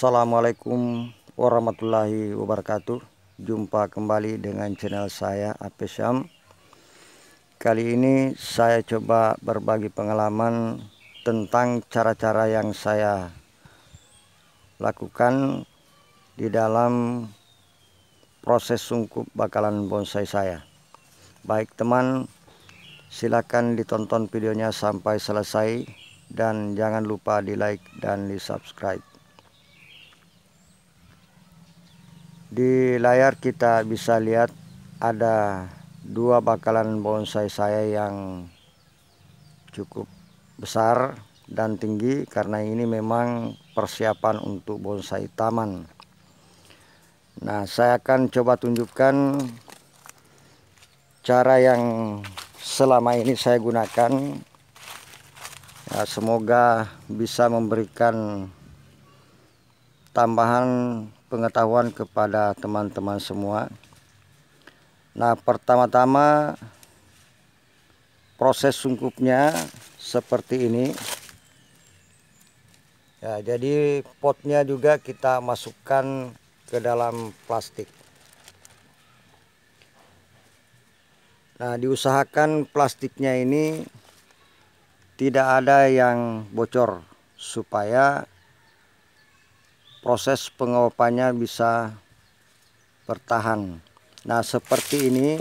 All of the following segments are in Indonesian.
Assalamualaikum warahmatullahi wabarakatuh Jumpa kembali dengan channel saya Apesam Kali ini saya coba berbagi pengalaman Tentang cara-cara yang saya lakukan Di dalam proses sungkup bakalan bonsai saya Baik teman silakan ditonton videonya sampai selesai Dan jangan lupa di like dan di subscribe Di layar kita bisa lihat ada dua bakalan bonsai saya yang cukup besar dan tinggi karena ini memang persiapan untuk bonsai taman. Nah, saya akan coba tunjukkan cara yang selama ini saya gunakan. Ya, semoga bisa memberikan tambahan pengetahuan kepada teman-teman semua. Nah, pertama-tama proses sungkupnya seperti ini. Ya, jadi potnya juga kita masukkan ke dalam plastik. Nah, diusahakan plastiknya ini tidak ada yang bocor supaya proses penguapannya bisa bertahan nah seperti ini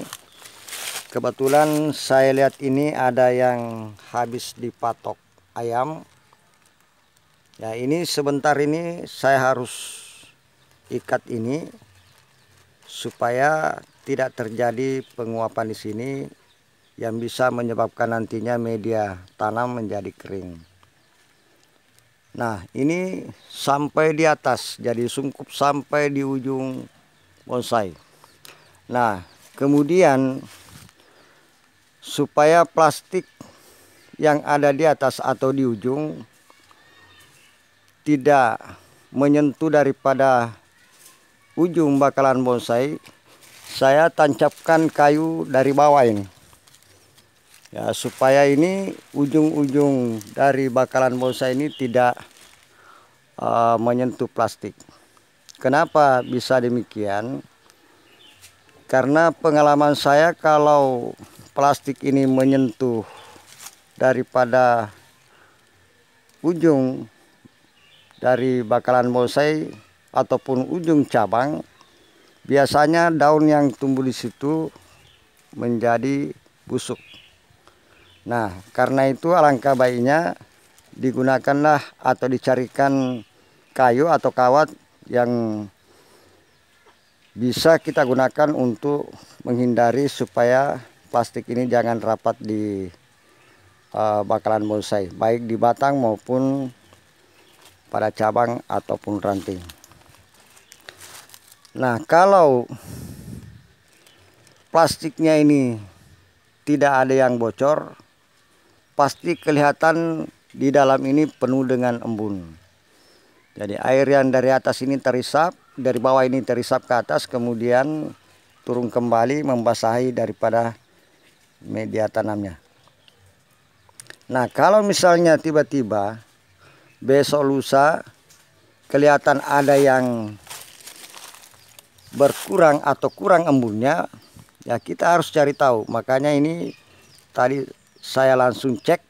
kebetulan saya lihat ini ada yang habis dipatok ayam ya ini sebentar ini saya harus ikat ini supaya tidak terjadi penguapan di sini yang bisa menyebabkan nantinya media tanam menjadi kering. Nah ini sampai di atas, jadi sungkup sampai di ujung bonsai. Nah kemudian supaya plastik yang ada di atas atau di ujung tidak menyentuh daripada ujung bakalan bonsai, saya tancapkan kayu dari bawah ini ya supaya ini ujung-ujung dari bakalan bonsai ini tidak uh, menyentuh plastik kenapa bisa demikian karena pengalaman saya kalau plastik ini menyentuh daripada ujung dari bakalan bonsai ataupun ujung cabang biasanya daun yang tumbuh di situ menjadi busuk Nah, karena itu alangkah baiknya digunakanlah atau dicarikan kayu atau kawat yang bisa kita gunakan untuk menghindari supaya plastik ini jangan rapat di uh, bakalan bonsai, baik di batang maupun pada cabang ataupun ranting. Nah, kalau plastiknya ini tidak ada yang bocor, pasti kelihatan di dalam ini penuh dengan embun. Jadi air yang dari atas ini terisap, dari bawah ini terisap ke atas, kemudian turun kembali membasahi daripada media tanamnya. Nah kalau misalnya tiba-tiba besok lusa kelihatan ada yang berkurang atau kurang embunnya, ya kita harus cari tahu. Makanya ini tadi saya langsung cek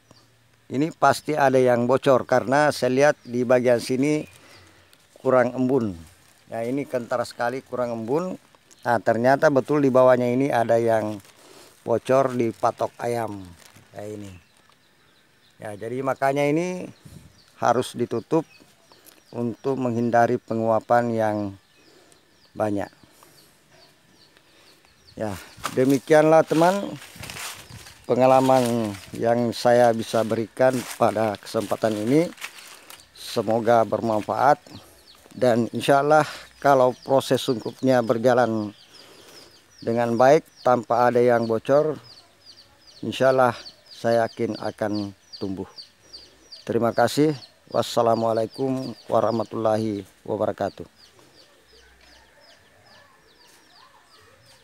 ini pasti ada yang bocor karena saya lihat di bagian sini kurang embun ya ini kentara sekali kurang embun nah ternyata betul di bawahnya ini ada yang bocor di patok ayam ya ini ya jadi makanya ini harus ditutup untuk menghindari penguapan yang banyak ya demikianlah teman pengalaman yang saya bisa berikan pada kesempatan ini semoga bermanfaat dan insya Allah kalau proses sungkupnya berjalan dengan baik tanpa ada yang bocor insya Allah saya yakin akan tumbuh terima kasih wassalamualaikum warahmatullahi wabarakatuh